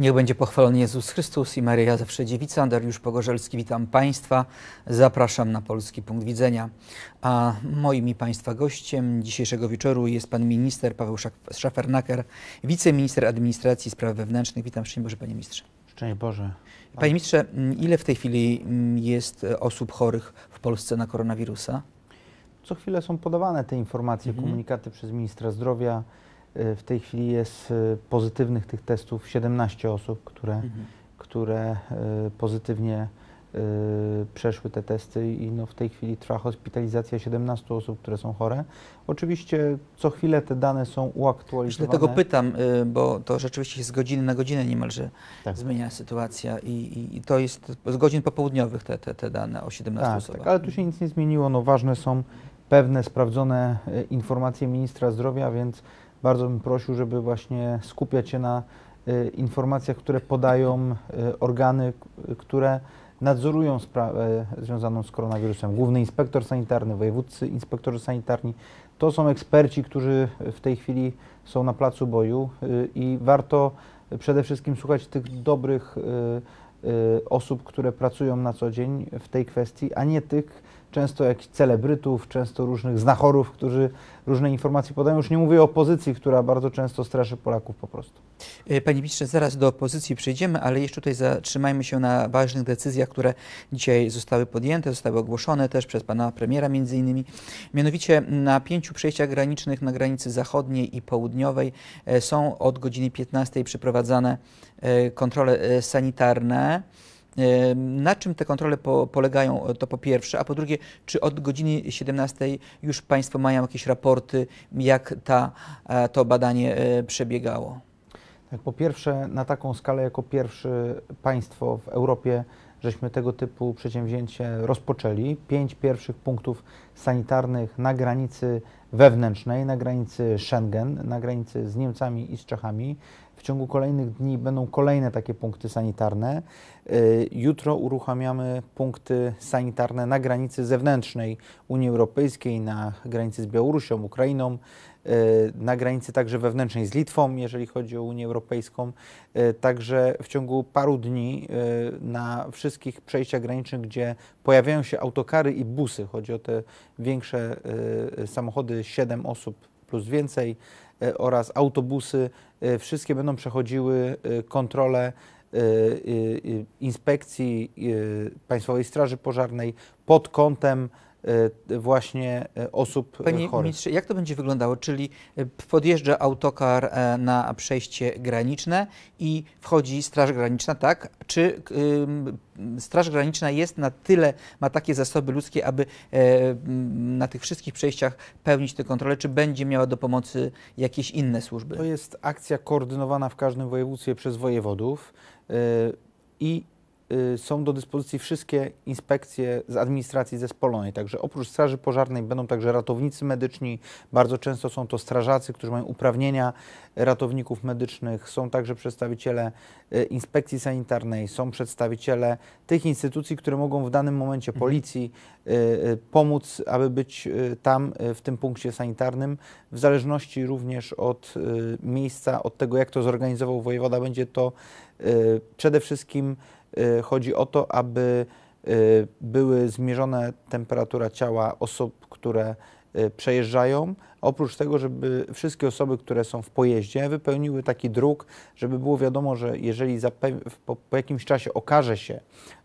Niech będzie pochwalony Jezus Chrystus i Maryja Zawsze Dziewica. Dariusz Pogorzelski, witam Państwa. Zapraszam na Polski Punkt Widzenia. A moim i Państwa gościem dzisiejszego wieczoru jest Pan Minister Paweł Szafernaker, Wiceminister Administracji Spraw Wewnętrznych. Witam szczęść Boże Panie Ministrze. Szczęść Boże. Panie Ministrze, ile w tej chwili mm, jest e, osób chorych w Polsce na koronawirusa? Co chwilę są podawane te informacje, mhm. komunikaty przez Ministra Zdrowia. Y, w tej chwili jest y, pozytywnych tych testów 17 osób, które, mhm. które y, pozytywnie przeszły te testy i no w tej chwili trwa hospitalizacja 17 osób, które są chore. Oczywiście co chwilę te dane są uaktualizowane. Dlatego pytam, bo to rzeczywiście się z godziny na godzinę niemalże tak. zmienia sytuacja i, i, i, to jest z godzin popołudniowych te, te, te dane o 17 tak, osobach. Tak, ale tu się nic nie zmieniło. No ważne są pewne sprawdzone informacje ministra zdrowia, więc bardzo bym prosił, żeby właśnie skupiać się na y, informacjach, które podają y, organy, które nadzorują sprawę związaną z koronawirusem. Główny inspektor sanitarny, wojewódcy inspektorzy sanitarni. To są eksperci, którzy w tej chwili są na placu boju y, i warto przede wszystkim słuchać tych dobrych osób, które pracują na co dzień w tej kwestii, a nie tych, często jakichś celebrytów, często różnych znachorów, którzy różne informacje podają. Już nie mówię o opozycji, która bardzo często straszy Polaków po prostu. E, panie ministrze, zaraz do opozycji przejdziemy, ale jeszcze tutaj zatrzymajmy się na ważnych decyzjach, które dzisiaj zostały podjęte, zostały ogłoszone też przez pana premiera między innymi. Mianowicie na pięciu przejściach granicznych na granicy zachodniej i południowej e, są od godziny 15 przeprowadzane e, kontrole sanitarne. Na czym te kontrole po, polegają, e, to po pierwsze, a po drugie, czy od godziny 17 już Państwo mają jakieś raporty, jak ta, e, to badanie e, przebiegało? Tak, po pierwsze, na taką skalę jako pierwszy państwo w Europie żeśmy tego typu przedsięwzięcie rozpoczęli. Pięć pierwszych punktów sanitarnych na granicy wewnętrznej, na granicy Schengen, na granicy z Niemcami i z Czechami. W ciągu kolejnych dni będą kolejne takie punkty sanitarne. Y, jutro uruchamiamy punkty sanitarne na granicy zewnętrznej Unii Europejskiej, na granicy z Białorusią, Ukrainą, y, na granicy także wewnętrznej z Litwą, jeżeli chodzi o Unię Europejską. Y, także w ciągu paru dni na wszystkich przejściach granicznych, gdzie pojawiają się autokary i busy, chodzi o te większe samochody, 7 osób plus więcej, E, oraz autobusy, e, wszystkie będą przechodziły e, kontrolę inspekcji Państwowej Straży Pożarnej pod kątem E, właśnie e, osób e, Panie chorych. ministrze, jak to będzie wyglądało? Czyli podjeżdża autokar na przejście graniczne i wchodzi Straż Graniczna, tak? Czy Straż Graniczna jest na tyle, ma takie zasoby ludzkie, aby na tych wszystkich przejściach pełnić te kontrole, czy będzie miała do pomocy jakieś inne służby? To jest akcja koordynowana w każdym województwie przez wojewodów i Y, są do dyspozycji wszystkie inspekcje z administracji zespolonej. Także oprócz straży pożarnej będą także ratownicy medyczni. Bardzo często są to strażacy, którzy mają uprawnienia ratowników medycznych. Są także przedstawiciele y, inspekcji sanitarnej, są przedstawiciele tych instytucji, które mogą w danym momencie mhm. policji y, pomóc, aby być tam w tym punkcie sanitarnym. W zależności również od miejsca, od tego, jak to zorganizował wojewoda, będzie to przede wszystkim Y, chodzi o to, aby y, były zmierzone temperatura ciała osób, które Y, przejeżdżają. Oprócz tego, żeby wszystkie osoby, które są w pojeździe, wypełniły taki druk, żeby było wiadomo, że jeżeli po, po, jakimś czasie okaże się,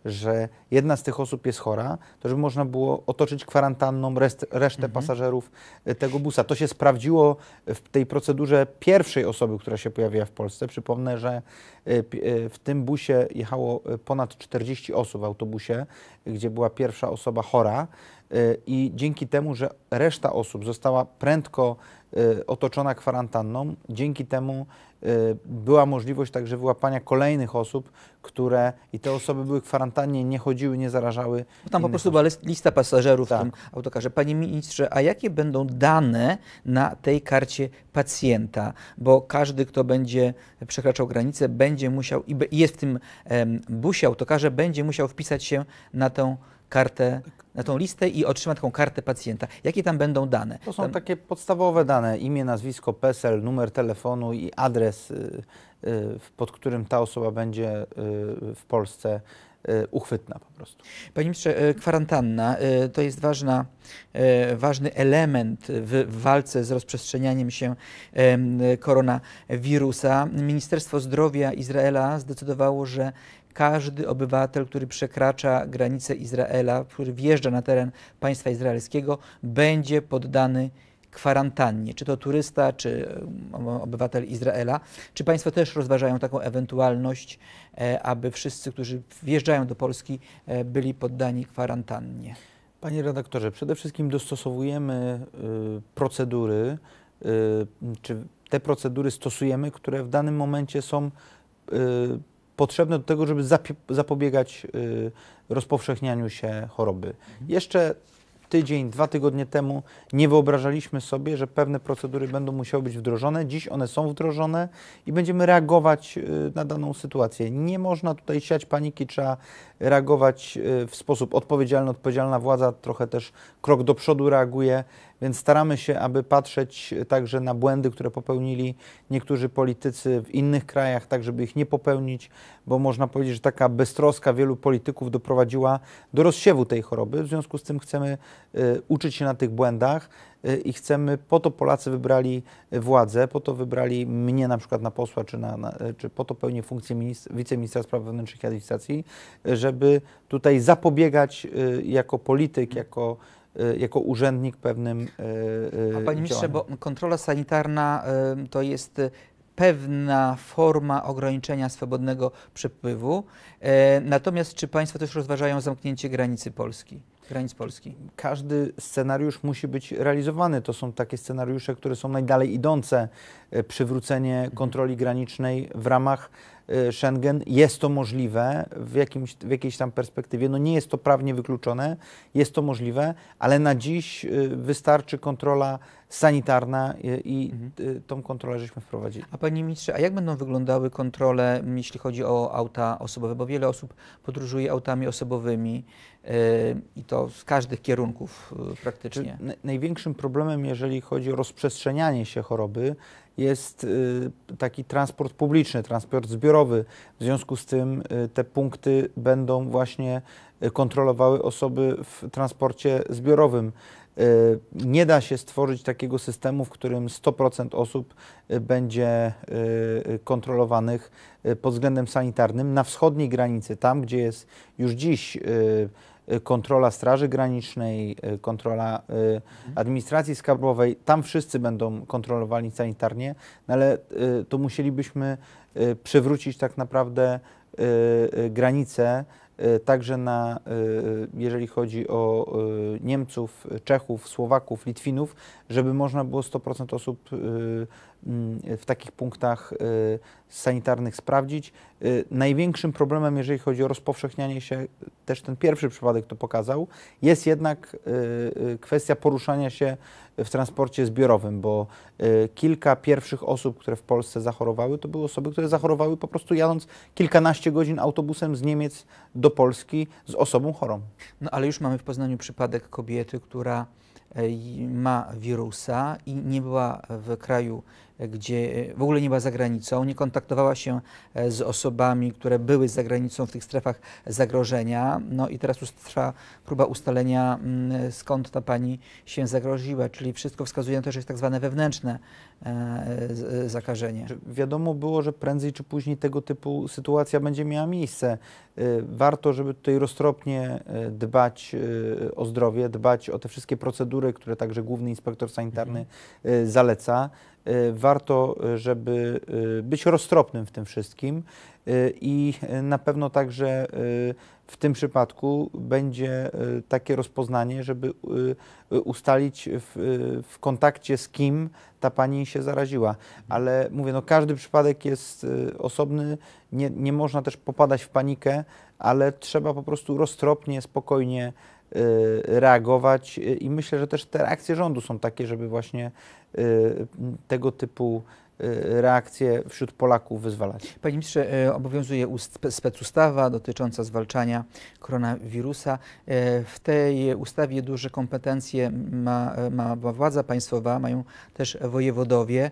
że jedna z tych osób jest chora, to żeby można było otoczyć kwarantanną rest, resztę mhm. pasażerów y, tego busa. To się sprawdziło w tej procedurze pierwszej osoby, która się pojawiła w Polsce. Przypomnę, że y, w tym busie jechało ponad 40 osób w autobusie, gdzie była pierwsza osoba chora. Y, i dzięki temu, że reszta osób została prędko y, otoczona kwarantanną, dzięki temu y, była możliwość także wyłapania kolejnych osób, które i te osoby były w kwarantannie, nie chodziły, nie zarażały. Tam po prostu osób. była lista pasażerów tak. w tym autokarze. Panie ministrze, a jakie będą dane na tej karcie pacjenta? Bo każdy, kto będzie przekraczał granicę, będzie musiał i jest w tym busie autokarze, będzie musiał wpisać się na tę kartę, na tą listę i otrzyma taką kartę pacjenta. Jakie tam będą dane? To są tam... takie podstawowe dane: imię, nazwisko, PESEL, numer telefonu i adres, y, y, pod którym ta osoba będzie y, w Polsce E, uchwytna po prostu. Panie ministrze, e, kwarantanna e, to jest ważna, ważny element w walce z rozprzestrzenianiem się koronawirusa. Ministerstwo Zdrowia Izraela zdecydowało, że każdy obywatel, który przekracza granicę Izraela, który wjeżdża na teren państwa izraelskiego, będzie poddany kwarantannie, czy to turysta, czy um, obywatel Izraela. Czy Państwo też rozważają taką ewentualność, e, aby wszyscy, którzy wjeżdżają do Polski, e, byli poddani kwarantannie? Panie redaktorze, przede wszystkim dostosowujemy y, procedury, y, czy te procedury stosujemy, które w danym momencie są y, potrzebne do tego, żeby zapobiegać rozpowszechnianiu się choroby. Mhm. Jeszcze tydzień, dwa tygodnie temu nie wyobrażaliśmy sobie, że pewne procedury będą musiały być wdrożone. Dziś one są wdrożone i będziemy reagować y, na daną sytuację. Nie można tutaj siać paniki, trzeba reagować y, w sposób odpowiedzialny. Odpowiedzialna władza trochę też krok do przodu reaguje więc staramy się, aby patrzeć także na błędy, które popełnili niektórzy politycy w innych krajach, tak żeby ich nie popełnić, bo można powiedzieć, że taka beztroska wielu polityków doprowadziła do rozsiewu tej choroby. W związku z tym chcemy y, uczyć się na tych błędach y, i chcemy, po to Polacy wybrali władzę, po to wybrali mnie na przykład na posła, czy, na, na y, czy po to pełnię funkcję wiceministra spraw wewnętrznych i administracji, y, żeby tutaj zapobiegać y, jako polityk, mhm. jako Y, jako urzędnik pewnym. Y, y, A panie ministrze, bo kontrola sanitarna to jest pewna forma ograniczenia swobodnego przepływu. Natomiast czy państwo też rozważają zamknięcie granicy Polski? granic Polski? Każdy scenariusz musi być realizowany. To są takie scenariusze, które są najdalej idące. Przywrócenie mhm. kontroli granicznej w ramach Y, Schengen. Jest to możliwe w, jakimś, w jakiejś tam perspektywie. No nie jest to prawnie wykluczone, jest to możliwe, ale na dziś y, wystarczy kontrola sanitarna i mhm. tą kontrolę żeśmy wprowadzili. A panie ministrze, a jak będą wyglądały kontrole, jeśli chodzi o auta osobowe? Bo wiele osób podróżuje autami osobowymi yy, i to z każdych kierunków yy, praktycznie. Największym problemem, jeżeli chodzi o rozprzestrzenianie się choroby, jest y, taki transport publiczny, transport zbiorowy. W związku z tym y, te punkty będą właśnie y, kontrolowały osoby w transporcie zbiorowym. Y, nie da się stworzyć takiego systemu, w którym 100% osób y, będzie y, kontrolowanych pod względem sanitarnym na wschodniej granicy, tam gdzie jest już dziś kontrola Straży Granicznej, kontrola mhm. administracji skarbowej, tam wszyscy będą kontrolowani sanitarnie, no ale to musielibyśmy przywrócić tak naprawdę granice E, także na, e, jeżeli chodzi o e, Niemców, Czechów, Słowaków, Litwinów, żeby można było 100% osób w takich punktach y, sanitarnych sprawdzić. Y, największym problemem, jeżeli chodzi o rozpowszechnianie się, też ten pierwszy przypadek to pokazał, jest jednak y, kwestia poruszania się w transporcie zbiorowym, bo kilka pierwszych osób, które w Polsce zachorowały, to były osoby, które zachorowały po prostu jadąc kilkanaście godzin autobusem z Niemiec do Polski z osobą chorą. No ale już mamy w Poznaniu przypadek kobiety, która e, ma wirusa i nie była w kraju gdzie e, w ogóle nie była za granicą, nie kontaktowała się e, z osobami, które były za granicą w tych strefach zagrożenia. No i teraz trwa próba ustalenia, mm, skąd ta pani się zagroziła, czyli wszystko wskazuje na to, że jest tak zwane wewnętrzne e, zakażenie. Wiadomo było, że prędzej czy później tego typu sytuacja będzie miała miejsce. Warto, żeby tutaj roztropnie dbać o zdrowie, dbać o te wszystkie procedury, które także główny inspektor sanitarny mhm. zaleca. Y, warto, y, żeby y, być roztropnym w tym wszystkim i na pewno także w tym przypadku będzie takie rozpoznanie, żeby ustalić w, w, kontakcie z kim ta pani się zaraziła. Ale mówię, no każdy przypadek jest osobny, nie, nie można też popadać w panikę, ale trzeba po prostu roztropnie, spokojnie Y, reagować y, i myślę, że też te reakcje rządu są takie, żeby właśnie y, tego typu reakcje wśród Polaków wyzwalać. Panie ministrze, obowiązuje specustawa dotycząca zwalczania koronawirusa. W tej ustawie duże kompetencje ma, ma, ma władza państwowa, mają też wojewodowie.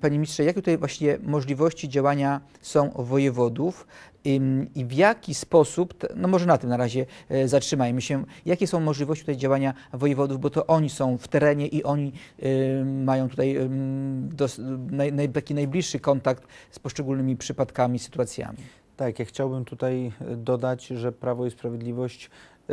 Panie ministrze, jakie tutaj właśnie możliwości działania są wojewodów? i w jaki sposób, no może na tym na razie e, zatrzymajmy się, jakie są możliwości tutaj działania wojewodów, bo to oni są w terenie i oni mają tutaj taki najbliższy kontakt z poszczególnymi przypadkami, sytuacjami. Tak, ja chciałbym tutaj e, dodać, że Prawo i Sprawiedliwość e,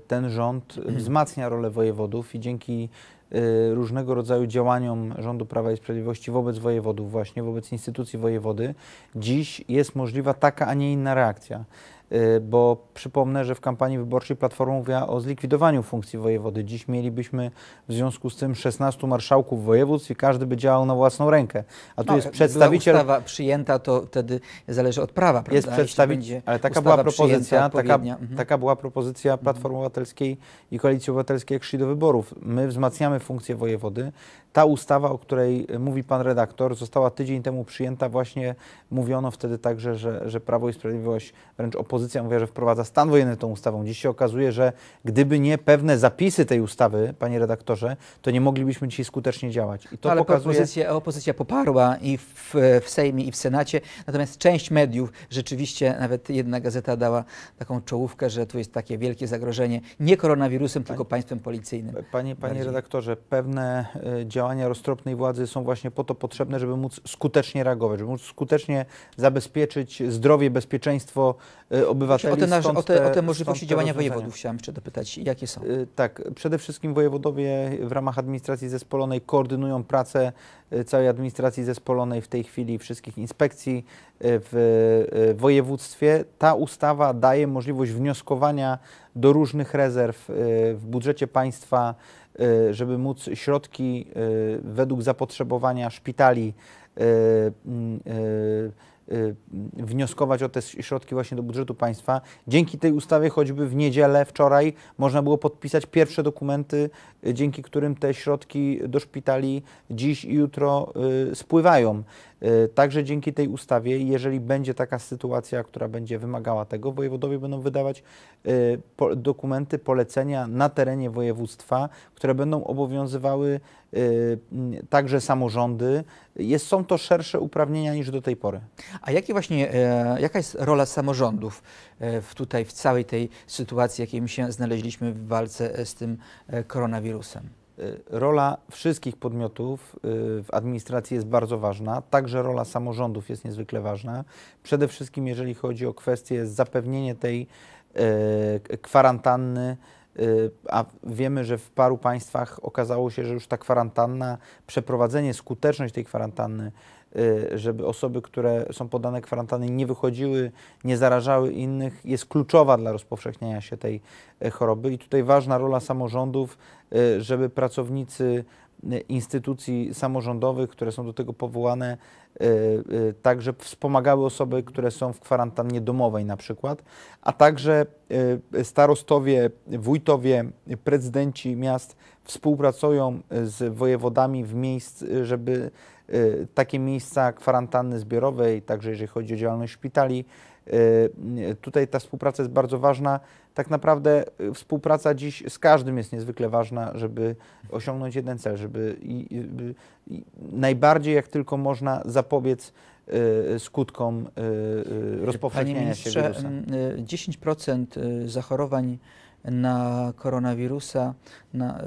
ten rząd mhm. wzmacnia rolę wojewodów i dzięki Y, różnego rodzaju działaniom rządu Prawa i Sprawiedliwości wobec wojewodów, właśnie wobec instytucji wojewody, dziś jest możliwa taka, a nie inna reakcja. Y, bo przypomnę, że w kampanii wyborczej Platforma mówiła o zlikwidowaniu funkcji wojewody. Dziś mielibyśmy w związku z tym 16 marszałków województw i każdy by działał na własną rękę. A tu no, jest przedstawiciel... ustawa przyjęta, to wtedy zależy od prawa, prawda? Jest przedstawiciel, ale taka była propozycja, taka, mhm. taka była propozycja Platformy Obywatelskiej i Koalicji Obywatelskiej jak szli do wyborów. My wzmacniamy funkcję wojewody, ta ustawa, o której mówi pan redaktor, została tydzień temu przyjęta. Właśnie mówiono wtedy także, że, że Prawo i Sprawiedliwość, wręcz opozycja mówiła, że wprowadza stan wojenny tą ustawą. Dziś się okazuje, że gdyby nie pewne zapisy tej ustawy, panie redaktorze, to nie moglibyśmy dzisiaj skutecznie działać. I to Ale pokazuje... opozycja, opozycja poparła i w, w Sejmie, i w Senacie. Natomiast część mediów rzeczywiście, nawet jedna gazeta dała taką czołówkę, że tu jest takie wielkie zagrożenie nie koronawirusem, panie, tylko państwem policyjnym. Panie, panie redaktorze, pewne e, działania działania roztropnej władzy są właśnie po to potrzebne, żeby móc skutecznie reagować, żeby móc skutecznie zabezpieczyć zdrowie, bezpieczeństwo e, obywateli. O te, nasz, o te, o te możliwości te działania wojewodów chciałem jeszcze dopytać. Jakie są? E, tak, przede wszystkim wojewodowie w ramach administracji zespolonej koordynują pracę e, całej administracji zespolonej w tej chwili, wszystkich inspekcji w województwie. Ta ustawa daje możliwość wnioskowania do różnych rezerw w budżecie państwa Y, żeby móc środki y, według zapotrzebowania szpitali y, wnioskować o te środki właśnie do budżetu państwa. Dzięki tej ustawie choćby w niedzielę, wczoraj można było podpisać pierwsze dokumenty, dzięki którym te środki do szpitali dziś i jutro spływają. Y, także dzięki tej ustawie, jeżeli będzie taka sytuacja, która będzie wymagała tego, wojewodowie będą wydawać y, dokumenty, polecenia na terenie województwa, które będą obowiązywały y, także samorządy. Jest, są to szersze uprawnienia niż do tej pory. A jakie właśnie, e, jaka jest rola samorządów e, w tutaj w całej tej sytuacji, w jakiej my się znaleźliśmy w walce e, z tym koronawirusem? Y, rola wszystkich podmiotów y, w administracji jest bardzo ważna, także rola samorządów jest niezwykle ważna. Przede wszystkim jeżeli chodzi o kwestię zapewnienia tej y, kwarantanny, a wiemy, że w paru państwach okazało się, że już ta kwarantanna, przeprowadzenie, skuteczność tej kwarantanny Y, żeby osoby, które są podane kwarantanny, nie wychodziły, nie zarażały innych, jest kluczowa dla rozpowszechniania się tej y, choroby. I tutaj ważna rola samorządów, y, żeby pracownicy instytucji samorządowych, które są do tego powołane, także wspomagały osoby, które są w kwarantannie domowej na przykład, a także starostowie, wójtowie, prezydenci miast współpracują z wojewodami w miejsc, żeby Y, takie miejsca kwarantanny zbiorowej, także jeżeli chodzi o działalność szpitali. Y, y, tutaj ta współpraca jest bardzo ważna. Tak naprawdę współpraca dziś z każdym jest niezwykle ważna, żeby osiągnąć jeden cel, żeby i, i, i najbardziej jak tylko można zapobiec skutkom rozpowszechnienia się wirusa. 10% zachorowań na koronawirusa na,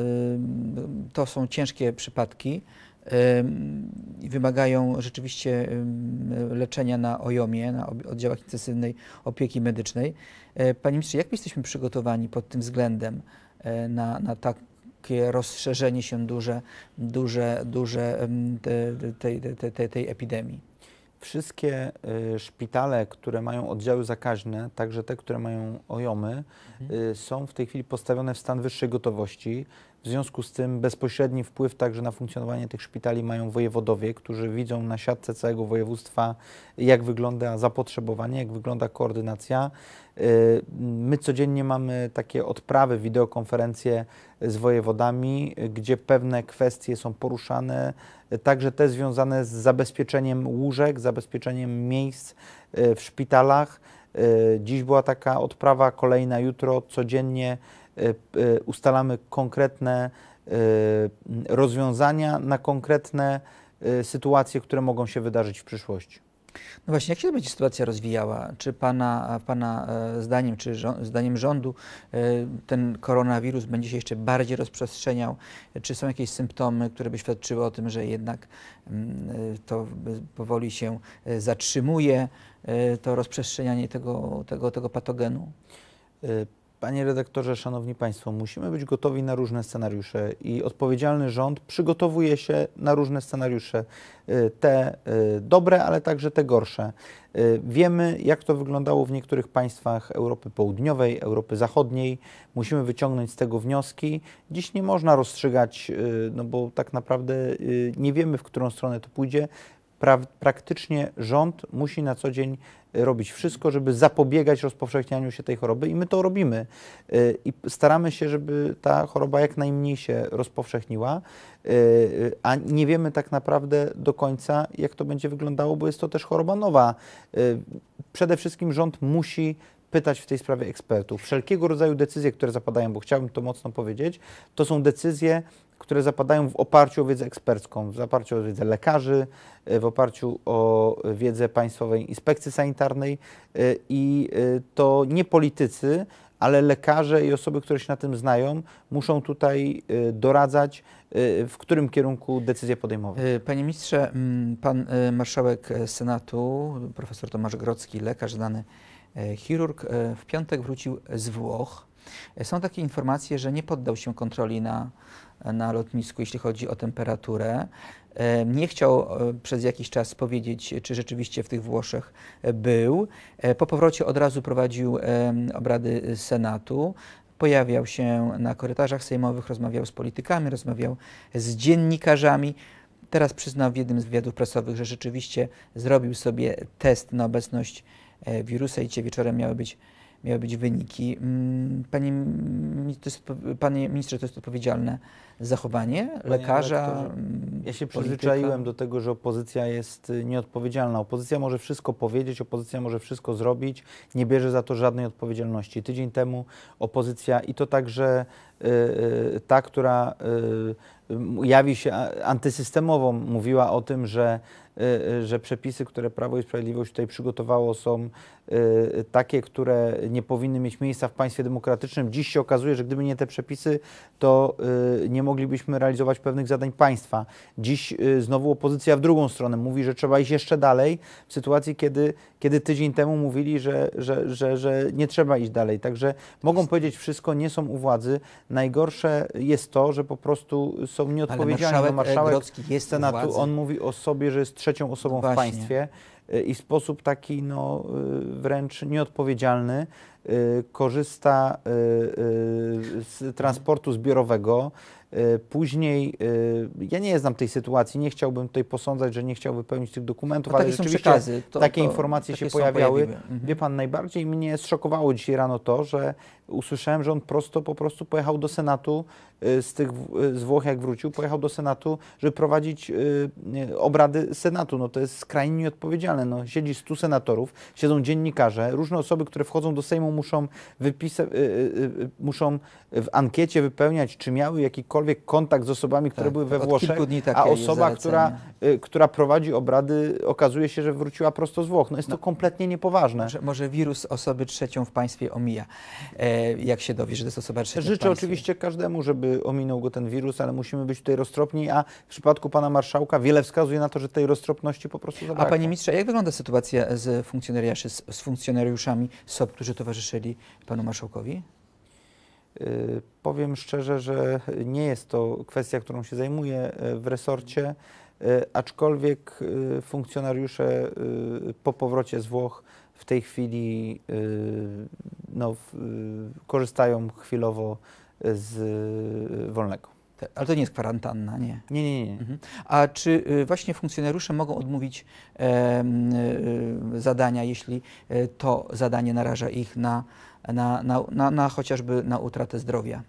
to są ciężkie przypadki i wymagają rzeczywiście leczenia na OJOMie, na oddziałach intensywnej opieki medycznej. E, panie ministrze, jak my jesteśmy przygotowani pod tym względem e, na, na takie rozszerzenie się duże, duże, duże tej, tej, tej, tej epidemii? Wszystkie y, szpitale, które mają oddziały zakaźne, także te, które mają ojomy, mhm. Y, są w tej chwili postawione w stan wyższej gotowości. W związku z tym bezpośredni wpływ także na funkcjonowanie tych szpitali mają wojewodowie, którzy widzą na siatce całego województwa, jak wygląda zapotrzebowanie, jak wygląda koordynacja. Y, my codziennie mamy takie odprawy, wideokonferencje z wojewodami, gdzie pewne kwestie są poruszane, także te związane z zabezpieczeniem łóżek, zabezpieczeniem miejsc y, w szpitalach. Y, dziś była taka odprawa, kolejna jutro, codziennie E, e, ustalamy konkretne e, rozwiązania na konkretne sytuacje, które mogą się wydarzyć w przyszłości. No właśnie, jak się będzie sytuacja rozwijała? Czy Pana, pana zdaniem, czy zdaniem rządu ten koronawirus będzie się jeszcze bardziej rozprzestrzeniał? Czy są jakieś symptomy, które by świadczyły o tym, że jednak mm, to powoli się zatrzymuje, to rozprzestrzenianie tego, tego, tego patogenu? Panie redaktorze, szanowni państwo, musimy być gotowi na różne scenariusze i odpowiedzialny rząd przygotowuje się na różne scenariusze, y, te y, dobre, ale także te gorsze. Y, wiemy, jak to wyglądało w niektórych państwach Europy Południowej, Europy Zachodniej. Musimy wyciągnąć z tego wnioski. Dziś nie można rozstrzygać, no bo tak naprawdę nie wiemy, w którą stronę to pójdzie pra praktycznie rząd musi na co dzień y, robić wszystko, żeby zapobiegać rozpowszechnianiu się tej choroby i my to robimy. Y, I staramy się, żeby ta choroba jak najmniej się rozpowszechniła, y, a nie wiemy tak naprawdę do końca, jak to będzie wyglądało, bo jest to też choroba nowa. Przede wszystkim rząd musi pytać w tej sprawie ekspertów. Wszelkiego rodzaju decyzje, które zapadają, bo chciałbym to mocno powiedzieć, to są decyzje które zapadają w oparciu o wiedzę ekspercką, w oparciu o wiedzę lekarzy, e, w oparciu o wiedzę Państwowej Inspekcji Sanitarnej e, i e, to nie politycy, ale lekarze i osoby, które się na tym znają, muszą tutaj doradzać, w którym kierunku decyzję podejmować. Panie ministrze, mm, pan marszałek Senatu, profesor Tomasz Grocki, lekarz znany chirurg, w piątek wrócił z Włoch są takie informacje, że nie poddał się kontroli na, na lotnisku, jeśli chodzi o temperaturę. E, nie chciał e, przez jakiś czas powiedzieć, czy rzeczywiście w tych Włoszech był. E, po powrocie od razu prowadził obrady Senatu pojawiał się na korytarzach sejmowych, rozmawiał z politykami, rozmawiał z dziennikarzami. Teraz przyznał w jednym z wywiadów prasowych, że rzeczywiście zrobił sobie test na obecność wirusa i dzisiaj wieczorem miały być miały być wyniki. Mm, panie, to jest, panie ministrze, to jest odpowiedzialne zachowanie panie lekarza. Mm, ja się przyzwyczaiłem do tego, że opozycja jest y, nieodpowiedzialna. Opozycja może wszystko powiedzieć, opozycja może wszystko zrobić, nie bierze za to żadnej odpowiedzialności. Tydzień temu opozycja i to także y, y, ta, która yy, jawi się antysystemową, mówiła o tym, że Y, y, że przepisy, które Prawo i Sprawiedliwość tutaj przygotowało, są y, takie, które nie powinny mieć miejsca w państwie demokratycznym. Dziś się okazuje, że gdyby nie te przepisy, to nie moglibyśmy realizować pewnych zadań państwa. Dziś znowu opozycja w drugą stronę mówi, że trzeba iść jeszcze dalej, w sytuacji, kiedy, kiedy tydzień temu mówili, że, że, że, że nie trzeba iść dalej. Także mogą powiedzieć wszystko, nie są u władzy. Najgorsze jest to, że po prostu są nieodpowiedzialni. Ale no, marszałek, e, marszałek jest Senatu, on mówi o sobie, że jest trzecią osobą w państwie y, i w sposób taki no, y, wręcz nieodpowiedzialny y, korzysta z transportu zbiorowego. Później, ja nie znam tej sytuacji, nie chciałbym tutaj posądzać, że nie chciał wypełnić tych dokumentów, no, ale rzeczywiście przekazy, to, takie to, informacje takie się pojawiały. Mhm. Wie pan, najbardziej mnie zszokowało dzisiaj rano to, że usłyszałem, że on prosto po prostu pojechał do Senatu y, z, tych, y, z Włoch, jak wrócił, pojechał do Senatu, żeby prowadzić y, obrady Senatu. No to jest skrajnie nieodpowiedzialne. No, siedzi 100 senatorów, siedzą dziennikarze, różne osoby, które wchodzą do Sejmu muszą, muszą w ankiecie wypełniać, czy miały jakikolwiek kontakt z osobami, które tak, były we Włoszech, a osoba, która, która prowadzi obrady, okazuje się, że wróciła prosto z Włoch. No jest no, to kompletnie niepoważne. Może, może wirus osoby trzecią w państwie omija. E jak się dowie, że to jest osoba trzecia. Życzę oczywiście każdemu, żeby ominął go ten wirus, ale musimy być tutaj roztropni, a w przypadku pana marszałka wiele wskazuje na to, że tej roztropności po prostu zabrakło. A panie mistrze, jak wygląda sytuacja z, z funkcjonariuszami SOP, którzy towarzyszyli panu marszałkowi? Y, powiem szczerze, że nie jest to kwestia, którą się zajmuję y, w resorcie, y, aczkolwiek funkcjonariusze po powrocie z Włoch w tej chwili y, no, y, korzystają chwilowo z y, wolnego. Ale to nie jest kwarantanna, nie? Nie, nie, nie. Mhm. A czy właśnie funkcjonariusze mogą odmówić e, e, zadania, jeśli to zadanie naraża ich na, na, na, na, na chociażby na utratę zdrowia?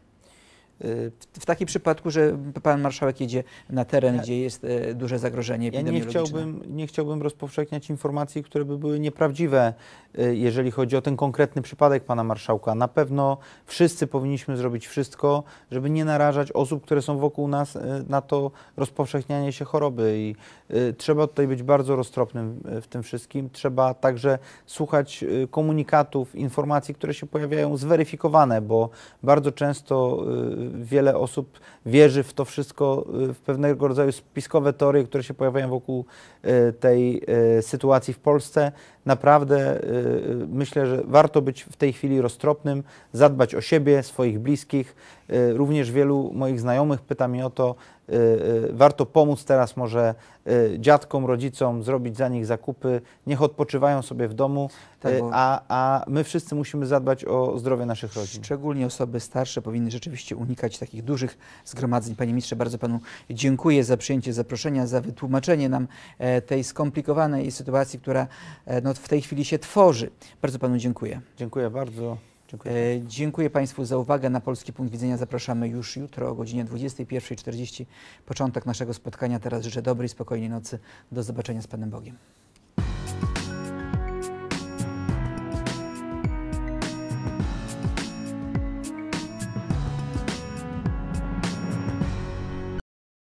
W takim przypadku, że pan marszałek jedzie na teren, gdzie jest e, duże zagrożenie ja nie chciałbym, nie chciałbym rozpowszechniać informacji, które by były nieprawdziwe, e, jeżeli chodzi o ten konkretny przypadek pana marszałka. Na pewno wszyscy powinniśmy zrobić wszystko, żeby nie narażać osób, które są wokół nas e, na to rozpowszechnianie się choroby. I trzeba tutaj być bardzo roztropnym w tym wszystkim. Trzeba także słuchać komunikatów, informacji, które się pojawiają, zweryfikowane, bo bardzo często wiele osób wierzy w to wszystko, y, w pewnego rodzaju spiskowe teorie, które się pojawiają wokół y, tej y, sytuacji w Polsce. Naprawdę myślę, że warto być w tej chwili roztropnym, zadbać o siebie, swoich bliskich, E, również wielu moich znajomych pyta mnie o to, e, e, warto pomóc teraz może dziadkom, rodzicom, zrobić za nich zakupy, niech odpoczywają sobie w domu, tak, a, a my wszyscy musimy zadbać o zdrowie naszych rodzin. Szczególnie osoby starsze powinny rzeczywiście unikać takich dużych zgromadzeń. Panie ministrze, bardzo panu dziękuję za przyjęcie zaproszenia, za wytłumaczenie nam tej skomplikowanej sytuacji, która no, w tej chwili się tworzy. Bardzo panu dziękuję. Dziękuję bardzo. Dziękuję. E, dziękuję Państwu za uwagę. Na Polski Punkt Widzenia zapraszamy już jutro o godzinie 21.40. Początek naszego spotkania. Teraz życzę dobrej, spokojnej nocy. Do zobaczenia z Panem Bogiem.